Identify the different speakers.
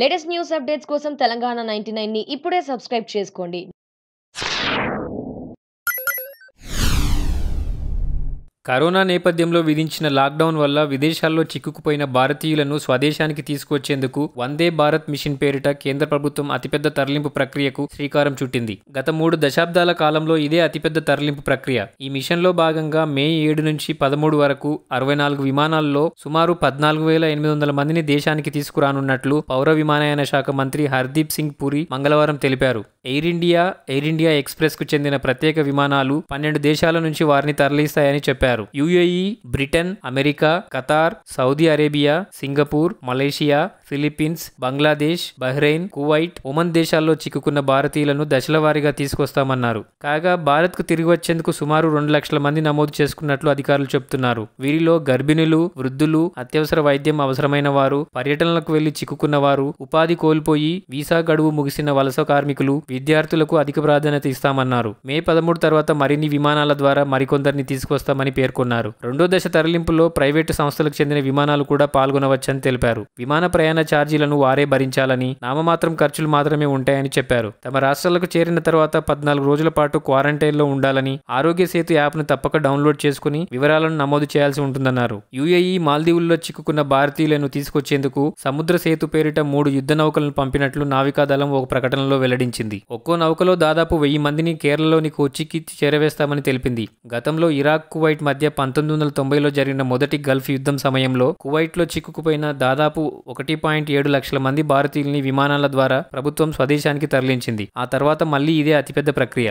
Speaker 1: latest news updates కోసం Telangana ninety nine ని ఇప్పుడే సబ్స్క్రైబ్ చేసుకోండి
Speaker 2: కరోనా నేపథ్యంలో విధించిన లాక్డౌన్ వల్ల విదేశాల్లో చిక్కుకుపోయిన భారతీయులను స్వదేశానికి తీసుకొచ్చేందుకు వందే భారత్ మిషన్ పేరిట కేంద్ర ప్రభుత్వం అతిపెద్ద తరలింపు ప్రక్రియకు శ్రీకారం చుట్టింది గత మూడు దశాబ్దాల కాలంలో ఇదే అతిపెద్ద తరలింపు ప్రక్రియ ఈ మిషన్లో భాగంగా మే ఏడు నుంచి పదమూడు వరకు అరవై నాలుగు విమానాల్లో సుమారు పద్నాలుగు వేల ఎనిమిది వందల మందిని దేశానికి తీసుకురానున్నట్లు పౌర విమానయాన శాఖ మంత్రి హర్దీప్ సింగ్ పురి మంగళవారం తెలిపారు ఎయిర్ ఇండియా ఎయిర్ ఇండియా ఎక్స్ప్రెస్కు చెందిన ప్రత్యేక విమానాలు పన్నెండు దేశాల నుంచి వారిని తరలిస్తాయని చెప్పారు UAE Britain America Qatar Saudi Arabia Singapore Malaysia Philippines Bangladesh Bahrain Kuwait Oman దేశాల్లో చిక్కుకున్న భారతీయులను దశలవారీగా తీసుకొస్తామన్నారు కాగా భారత్కు తిరిగి వచ్చేందుకు సుమారు రెండు లక్షల మంది నమోదు చేసుకున్నట్లు అధికారులు చెబుతున్నారు వీరిలో గర్భిణులు వృద్ధులు అత్యవసర వైద్యం అవసరమైన వారు పర్యటనలకు వెళ్లి చిక్కుకున్న వారు ఉపాధి కోల్పోయి వీసా గడువు ముగిసిన వలస కార్మికులు విద్యార్థులకు అధిక ప్రాధాన్యత ఇస్తామన్నారు మే పదమూడు తర్వాత మరిన్ని విమానాల ద్వారా మరికొందరిని తీసుకొస్తామని పేర్కొన్నారు రెండో దశ తరలింపులో ప్రైవేటు సంస్థలకు చెందిన విమానాలు కూడా పాల్గొనవచ్చని తెలిపారు విమాన ప్రయాణ ఛార్జీలను వారే భరించాలని నామమాత్రం ఖర్చులు మాత్రమే ఉంటాయని చెప్పారు తమ రాష్ట్రాలకు చేరిన తర్వాత పద్నాలుగు రోజుల పాటు క్వారంటైన్లో ఉండాలని ఆరోగ్య సేతు యాప్ను తప్పక డౌన్లోడ్ చేసుకుని వివరాలను నమోదు చేయాల్సి ఉంటుందన్నారు యుఏఈ మాల్దీవుల్లో చిక్కుకున్న భారతీయులను తీసుకొచ్చేందుకు సముద్ర సేతు పేరిట మూడు యుద్ధ నౌకలను పంపినట్లు నావికాదళం ఒక ప్రకటనలో వెల్లడించింది ఒక్కో నౌకలో దాదాపు వెయ్యి మందిని కేరళలోని కోచికి చేరవేస్తామని తెలిపింది గతంలో ఇరాక్ కువైట్ మధ్య పంతొమ్మిది వందల తొంభైలో జరిగిన మొదటి గల్ఫ్ యుద్ధం సమయంలో కువైట్లో చిక్కుకుపోయిన దాదాపు ఒకటి పాయింట్ ఏడు లక్షల మంది భారతీయుల్ని విమానాల ద్వారా ప్రభుత్వం స్వదేశానికి తరలించింది ఆ తర్వాత మళ్ళీ ఇదే అతిపెద్ద ప్రక్రియ